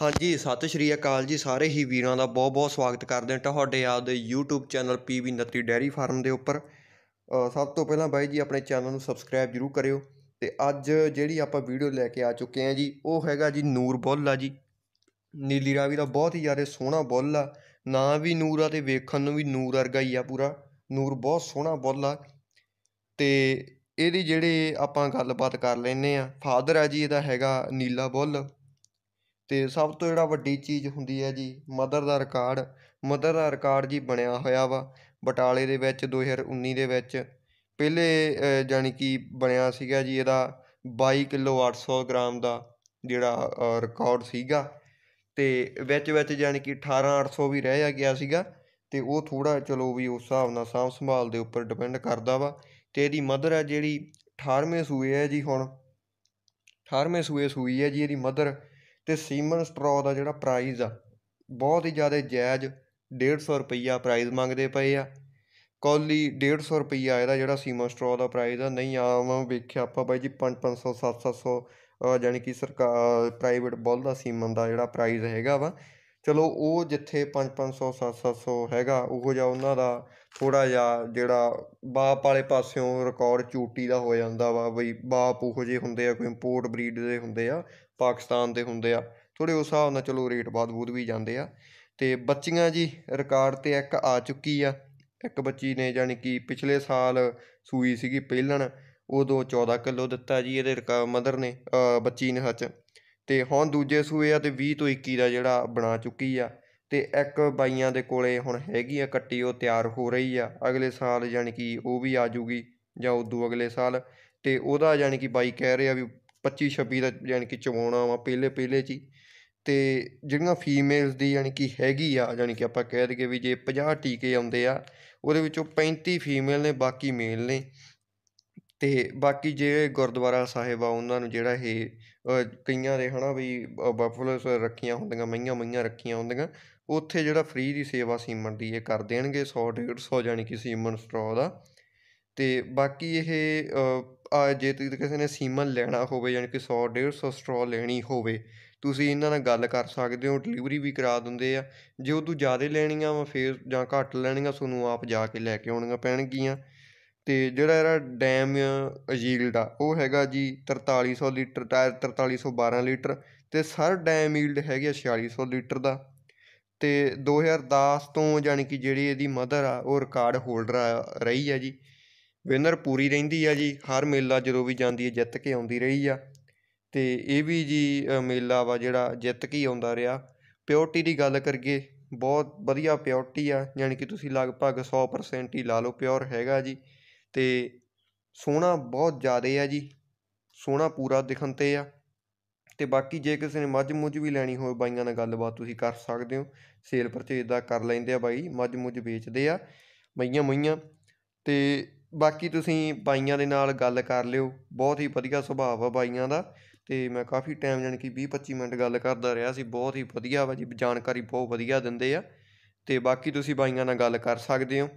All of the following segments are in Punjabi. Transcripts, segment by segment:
ਹਾਂਜੀ ਸਤਿ ਸ਼੍ਰੀ ਅਕਾਲ ਜੀ ਸਾਰੇ ਹੀ ਵੀਰਾਂ ਦਾ ਬਹੁਤ ਬਹੁਤ ਸਵਾਗਤ ਕਰਦੇ ਹਾਂ ਤੁਹਾਡੇ ਆਪਦੇ YouTube channel PB Natti dairy farm ਦੇ ਉੱਪਰ ਸਭ ਤੋਂ ਪਹਿਲਾਂ ਬਾਈ ਜੀ ਆਪਣੇ ਚੈਨਲ ਨੂੰ ਸਬਸਕ੍ਰਾਈਬ ਜਰੂਰ ਕਰਿਓ ਤੇ ਅੱਜ ਜਿਹੜੀ ਆਪਾਂ ਵੀਡੀਓ ਲੈ ਕੇ ਆ ਚੁੱਕੇ ਹਾਂ ਜੀ ਉਹ ਹੈਗਾ ਜੀ ਨੂਰ ਬੁੱਲ ਆ ਜੀ ਨੀਲੀ ਰਾਵੀ ਦਾ ਬਹੁਤ ਹੀ ਯਾਰੇ ਸੋਹਣਾ ਬੁੱਲ ਆ ਨਾਂ ਵੀ ਨੂਰ ਆ ਤੇ ਵੇਖਣ ਨੂੰ ਵੀ ਨੂਰ ਵਰਗਾ ਹੀ ਆ ਪੂਰਾ ਨੂਰ ਬਹੁਤ ਸੋਹਣਾ ਬੁੱਲ ਆ ਤੇ ਇਹਦੀ ਜਿਹੜੇ ਆਪਾਂ ਗੱਲਬਾਤ ਕਰ ਲੈਨੇ ਆ ਫਾਦਰ ਆ ਜੀ ਇਹਦਾ ਹੈਗਾ ਨੀਲਾ ਬੁੱਲ ਤੇ ਸਭ ਤੋਂ ਜਿਹੜਾ ਵੱਡੀ ਚੀਜ਼ ਹੁੰਦੀ ਹੈ ਜੀ ਮਦਰ ਦਾ ਰਿਕਾਰਡ ਮਦਰ ਦਾ ਰਿਕਾਰਡ ਜੀ ਬਣਿਆ ਹੋਇਆ ਵਾ ਬਟਾਲੇ ਦੇ ਵਿੱਚ 2019 ਦੇ ਵਿੱਚ ਪਹਿਲੇ ਜਾਨੀ ਕਿ ਬਣਿਆ ਸੀਗਾ ਜੀ ਇਹਦਾ 22 ਕਿਲੋ 800 ਗ੍ਰਾਮ ਦਾ ਜਿਹੜਾ ਰਿਕਾਰਡ ਸੀਗਾ ਤੇ ਵਿੱਚ ਵਿੱਚ ਜਾਨੀ ਕਿ 18 800 ਵੀ ਰਹਿ ਗਿਆ ਸੀਗਾ ਤੇ ਉਹ ਥੋੜਾ ਚਲੋ ਵੀ ਉਸ ਹਿਸਾਬ ਨਾਲ ਸਾਂਭ ਸੰਭਾਲ ਦੇ ਉੱਪਰ ਡਿਪੈਂਡ ਕਰਦਾ ਵਾ ਤੇ ਇਹਦੀ ਮਦਰ ਹੈ ਜਿਹੜੀ 18ਵੇਂ ਸੂਏ ਹੈ ਜੀ ਹੁਣ 18ਵੇਂ ਸੂਏ ਸੂਈ ਹੈ ਜੀ ਇਹਦੀ ਮਦਰ ਤੇ ਸੀਮਨ ਸਟਰੋਂ ਦਾ ਜਿਹੜਾ ਪ੍ਰਾਈਜ਼ ਆ ਬਹੁਤ ਹੀ ਜ਼ਿਆਦਾ ਜਾਇਜ਼ 150 ਰੁਪਈਆ ਪ੍ਰਾਈਜ਼ ਮੰਗਦੇ ਪਏ ਆ ਕੌਲੀ 150 ਰੁਪਈਆ ਇਹਦਾ ਜਿਹੜਾ ਸੀਮਨ ਸਟਰੋਂ ਦਾ ਪ੍ਰਾਈਜ਼ ਆ ਨਹੀਂ ਆਵਾਂ ਵੇਖਿਆ ਆਪਾਂ ਬਾਈ ਜੀ 5 500 7 700 ਜਾਨੀ ਕਿ ਸਰਕਾਰ ਪ੍ਰਾਈਵੇਟ ਬੁੱਲ ਦਾ ਸੀਮਨ ਦਾ ਜਿਹੜਾ ਪ੍ਰਾਈਜ਼ ਹੈਗਾ ਵਾ ਚਲੋ ਉਹ ਜਿੱਥੇ 5-500 7-700 ਹੈਗਾ ਉਹ ਜਾਂ ਉਹਨਾਂ ਦਾ ਥੋੜਾ ਜਿਹਾ ਜਿਹੜਾ ਬਾਪ ਵਾਲੇ ਪਾਸਿਓਂ ਰਿਕਾਰਡ ਚੂਟੀ ਦਾ ਹੋ ਜਾਂਦਾ ਵਾ ਬਈ ਬਾਪ ਉਹੋ ਜੇ ਹੁੰਦੇ ਆ ਕੋਈ ਇੰਪੋਰਟ ਬਰੀਡ ਦੇ ਹੁੰਦੇ ਆ ਪਾਕਿਸਤਾਨ ਦੇ ਹੁੰਦੇ ਆ ਥੋੜੇ ਉਸ ਹਿਸਾਬ ਨਾਲ ਚਲੋ ਰੇਟ ਬਾਦ ਬੂਦ ਵੀ ਜਾਂਦੇ ਆ ਤੇ ਬੱਚੀਆਂ ਜੀ ਰਿਕਾਰਡ ਤੇ ਇੱਕ ਆ ਚੁੱਕੀ ਆ ਇੱਕ ਬੱਚੀ ਨੇ ਜਾਨੀ ਕਿ ਪਿਛਲੇ ਸਾਲ ਸੂਈ ਸੀਗੀ ਪਹਿਲਣ ਉਦੋਂ 14 ਕਿਲੋ ਦਿੱਤਾ ਜੀ ਇਹਦੇ ਮਦਰ ਨੇ ਬੱਚੀ ਨੇ ਹੱਚ ਤੇ ਹੁਣ ਦੂਜੇ ਸੂਏ ਆ ਤੇ 20 ਤੋਂ 21 ਦਾ ਜਿਹੜਾ ਬਣਾ ਚੁੱਕੀ ਆ ਤੇ ਇੱਕ ਬਾਈਆਂ ਦੇ ਕੋਲੇ ਹੁਣ ਹੈਗੀ ਆ ਕੱਟੀ ਉਹ ਤਿਆਰ ਹੋ ਰਹੀ ਆ ਅਗਲੇ ਸਾਲ ਯਾਨੀ ਕਿ ਉਹ ਵੀ ਆ ਜੂਗੀ ਜਾਂ ਉਦੋਂ ਅਗਲੇ ਸਾਲ ਤੇ ਉਹਦਾ ਯਾਨੀ ਕਿ ਬਾਈ ਕਹਿ ਰਿਹਾ ਵੀ 25 26 ਦਾ ਯਾਨੀ ਕਿ ਚਵਾਉਣਾ ਵਾ ਪਹਿਲੇ ਪਹਿਲੇ 'ਚ ਤੇ ਜਿਹੜੀਆਂ ਫੀਮੇਲਸ ਦੀ ਯਾਨੀ ਕਿ ਹੈਗੀ ਆ ਯਾਨੀ ਕਿ ਆਪਾਂ ਕਹਿ ਦਈਏ ਵੀ ਜੇ 50 ਟੀਕੇ ਆਉਂਦੇ ਆ ਉਹਦੇ ਵਿੱਚੋਂ 35 ਫੀਮੇਲ ਨੇ ਬਾਕੀ ਮੇਲ ਨੇ ਤੇ ਬਾਕੀ ਜਿਹੜੇ ਗੁਰਦੁਆਰਾ ਸਾਹਿਬ ਆ ਉਹਨਾਂ ਨੂੰ ਜਿਹੜਾ ਇਹ ਕਈਆਂ ਦੇ ਹਨਾ ਵੀ ਬਫਲਸ ਰੱਖੀਆਂ ਹੁੰਦੀਆਂ ਮਈਆਂ ਮਈਆਂ ਰੱਖੀਆਂ ਹੁੰਦੀਆਂ ਉੱਥੇ ਜਿਹੜਾ ਫ੍ਰੀ ਦੀ ਸੇਵਾ ਸੀਮਨ ਦੀ ਇਹ ਕਰ ਦੇਣਗੇ 100 150 ਜਾਨੀ ਕਿ ਸੀਮਨ ਸਟਰੋ ਦਾ ਤੇ ਬਾਕੀ ਇਹ ਜੇ ਕਿਸੇ ਨੇ ਸੀਮਨ ਲੈਣਾ ਹੋਵੇ ਜਾਨੀ ਕਿ 100 150 ਸਟਰੋ ਲੈਣੀ ਹੋਵੇ ਤੁਸੀਂ ਇਹਨਾਂ ਨਾਲ ਗੱਲ ਕਰ ਸਕਦੇ ਹੋ ਡਿਲੀਵਰੀ ਵੀ ਕਰਾ ਦਿੰਦੇ ਆ ਜੇ ਉਹ ਤੋਂ ਜ਼ਿਆਦਾ ਲੈਣੀਆਂ ਵਾ ਫੇਰ ਜਾਂ ਘੱਟ ਲੈਣੀਆਂ ਤੁਹਾਨੂੰ ਆਪ ਜਾ ਕੇ ਲੈ ਕੇ ਆਉਣੀਆਂ ਪੈਣਗੀਆਂ ਅਤੇ ਜਿਹੜਾ ਇਹਦਾ ਡੈਮ ਅਜੀਲਡ ਆ ਉਹ ਹੈਗਾ ਜੀ ਤਰਤਾਲੀ ਸੌ ਲੀਟਰ ਟਾਇਰ ਤਰਤਾਲੀ ਸੌ ਲੀਟਰ ਅਤੇ ਸਰ ਡੈਮ ਈਲਡ ਹੈਗੀ ਆ ਛਿਆਲੀ ਸੌ ਲੀਟਰ ਦਾ ਅਤੇ ਦੋ ਹਜ਼ਾਰ ਦਸ ਤੋਂ ਜਾਣੀ ਕਿ ਜਿਹੜੀ ਇਹਦੀ ਮਦਰ ਆ ਉਹ ਰਿਕਾਰਡ ਹੋਲਡਰ ਆ ਰਹੀ ਆ ਜੀ ਵਿਨਰ ਪੂਰੀ ਰਹਿੰਦੀ ਆ ਜੀ ਹਰ ਮੇਲਾ ਜਦੋਂ ਵੀ ਜਾਂਦੀ ਹੈ ਜਿੱਤ ਕੇ ਆਉਂਦੀ ਰਹੀ ਆ ਤੇ ਇਹ ਵੀ ਜੀ ਮੇਲਾ ਵਾ ਜਿਹੜਾ ਜਿੱਤ ਕੇ ਹੀ ਆਉਂਦਾ ਰਿਹਾ ਪਿਓਰਟੀ ਦੀ ਗੱਲ ਕਰੀਏ ਬਹੁਤ ਵਧੀਆ ਪਿਓਰਟੀ ਆ ਯਾਨੀ ਕਿ ਤੁਸੀਂ ਲਗਭਗ 100% ਹੀ ਲਾ ਲਓ ਪਿਓਰ ਹੈਗਾ ਜੀ ਅਤੇ ਸੋਹਣਾ ਬਹੁਤ ਜ਼ਿਆਦਾ ਆ ਜੀ ਸੋਹਣਾ ਪੂਰਾ ਦਿਖਣ 'ਤੇ ਆ ਅਤੇ ਬਾਕੀ ਜੇ ਕਿਸੇ ਨੇ ਮੱਝ ਮੁੱਝ ਵੀ ਲੈਣੀ ਹੋਵੇ ਬਾਈਆਂ ਨਾਲ ਗੱਲਬਾਤ ਤੁਸੀਂ ਕਰ ਸਕਦੇ ਹੋ ਸੇਲ ਪਰਚੇਜ ਦਾ ਕਰ ਲੈਂਦੇ ਆ ਬਾਈ ਮੱਝ ਮੁੱਝ ਵੇਚਦੇ ਆ ਮਈਆਂ ਮਈਆਂ ਅਤੇ ਬਾਕੀ ਤੁਸੀਂ ਬਾਈਆਂ ਦੇ ਨਾਲ ਗੱਲ ਕਰ ਲਿਓ ਬਹੁਤ ਹੀ ਵਧੀਆ ਸੁਭਾਅ ਆ ਬਾਈਆਂ ਦਾ ਅਤੇ ਮੈਂ ਕਾਫੀ ਟਾਈਮ ਜਾਨ ਕਿ 20 25 ਮਿੰਟ ਗੱਲ ਕਰਦਾ ਰਿਹਾ ਸੀ ਬਹੁਤ ਹੀ ਵਧੀਆ ਵਾ ਜੀ ਜਾਣਕਾਰੀ ਬਹੁਤ ਵਧੀਆ ਦਿੰਦੇ ਆ ਅਤੇ ਬਾਕੀ ਤੁਸੀਂ ਬਾਈਆਂ ਨਾਲ ਗੱਲ ਕਰ ਸਕਦੇ ਹੋ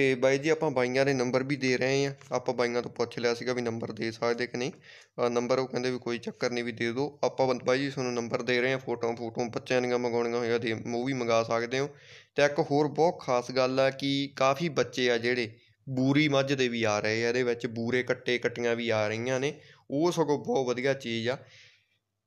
ਤੇ ਬਾਈ ਜੀ ਆਪਾਂ ਬਾਈਆਂ ਦੇ ਨੰਬਰ ਵੀ ਦੇ ਰਹੇ ਆ ਆਪਾਂ ਬਾਈਆਂ ਤੋਂ ਪੁੱਛ ਲਿਆ ਸੀਗਾ ਵੀ ਨੰਬਰ ਦੇ ਸਕਦੇ ਕਿ ਨਹੀਂ ਨੰਬਰ ਉਹ ਕਹਿੰਦੇ ਵੀ ਕੋਈ ਚੱਕਰ ਨਹੀਂ ਵੀ ਦੇ ਦਿਓ ਆਪਾਂ ਬਾਈ ਜੀ ਤੁਹਾਨੂੰ ਨੰਬਰ ਦੇ ਰਹੇ ਆ ਫੋਟੋਆਂ ਫੋਟੋਆਂ ਬੱਚਿਆਂ ਦੀਆਂ ਮੰਗਾਉਣੀਆਂ ਹੋਈਆਂ ਦੇ ਮੂਵੀ ਮੰਗਾ ਸਕਦੇ ਹੋ ਤੇ ਇੱਕ ਹੋਰ ਬਹੁਤ ਖਾਸ ਗੱਲ ਆ ਕਿ ਕਾਫੀ ਬੱਚੇ ਆ ਜਿਹੜੇ ਬੂਰੀ ਮੱਝ ਦੇ ਵੀ ਆ ਰਹੇ ਆ ਇਹਦੇ ਵਿੱਚ ਬੂਰੇ ਕੱਟੇ ਕੱਟੀਆਂ ਵੀ ਆ ਰਹੀਆਂ ਨੇ ਉਹ ਸਗੋਂ ਬਹੁਤ ਵਧੀਆ ਚੀਜ਼ ਆ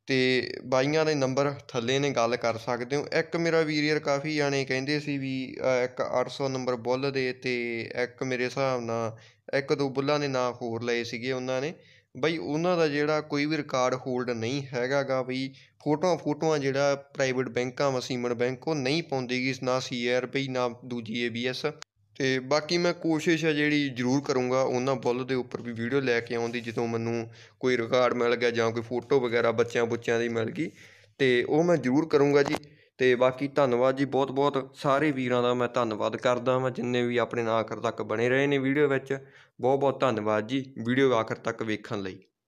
ਅਤੇ ਬਾਈਆਂ ਦੇ ਨੰਬਰ ਥੱਲੇ ਨੇ ਗੱਲ ਕਰ ਸਕਦੇ ਹੋ ਇੱਕ ਮੇਰਾ ਵੀਰ ਯਾਰ ਕਾਫੀ ਜਾਣੇ ਕਹਿੰਦੇ ਸੀ ਵੀ ਇੱਕ ਅੱਠ ਸੌ ਨੰਬਰ ਬੁੱਲ ਦੇ ਅਤੇ ਇੱਕ ਮੇਰੇ ਹਿਸਾਬ ਨਾਲ ਇੱਕ ਦੋ ਬੁੱਲਾਂ ਦੇ ਨਾਂ ਹੋਰ ਲਏ ਸੀਗੇ ਉਹਨਾਂ ਨੇ ਬਈ ਉਹਨਾਂ ਦਾ ਜਿਹੜਾ ਕੋਈ ਵੀ ਰਿਕਾਰਡ ਹੋਲਡ ਨਹੀਂ ਹੈਗਾ ਗਾ ਬਈ ਫੋਟੋਆਂ ਫੋਟੋਆਂ ਜਿਹੜਾ ਪ੍ਰਾਈਵੇਟ ਬੈਂਕਾਂ ਵਾ ਸੀਮਨ ਬੈਂਕ ਉਹ ਨਹੀਂ ਪਾਉਂਦੀ ਗੀ ਨਾ ਸੀ ਆਰ ਪੀ ਨਾ ਦੂਜੀ ਏ ਬੀ ਅਤੇ ਬਾਕੀ ਮੈਂ ਕੋਸ਼ਿਸ਼ ਹੈ ਜਿਹੜੀ ਜ਼ਰੂਰ ਕਰੂੰਗਾ ਉਹਨਾਂ ਬੁੱਲ ਦੇ ਉੱਪਰ ਵੀ ਵੀਡੀਓ ਲੈ ਕੇ ਆਉਣ ਦੀ ਜਦੋਂ ਮੈਨੂੰ ਕੋਈ ਰਿਕਾਰਡ ਮਿਲ ਗਿਆ ਜਾਂ ਕੋਈ ਫੋਟੋ ਵਗੈਰਾ ਬੱਚਿਆਂ ਬੁੱਚਿਆਂ ਦੀ ਮਿਲ ਗਈ ਅਤੇ ਉਹ ਮੈਂ ਜ਼ਰੂਰ ਕਰੂੰਗਾ ਜੀ ਅਤੇ ਬਾਕੀ ਧੰਨਵਾਦ ਜੀ ਬਹੁਤ ਬਹੁਤ ਸਾਰੇ ਵੀਰਾਂ ਦਾ ਮੈਂ ਧੰਨਵਾਦ ਕਰਦਾ ਹਾਂ ਜਿੰਨੇ ਵੀ ਆਪਣੇ ਨਾਲ ਆਖਰ ਤੱਕ ਬਣੇ ਰਹੇ ਨੇ ਵੀਡੀਓ ਵਿੱਚ ਬਹੁਤ ਬਹੁਤ ਧੰਨਵਾਦ ਜੀ ਵੀਡੀਓ ਆਖਰ ਤੱਕ ਵੇਖਣ ਲਈ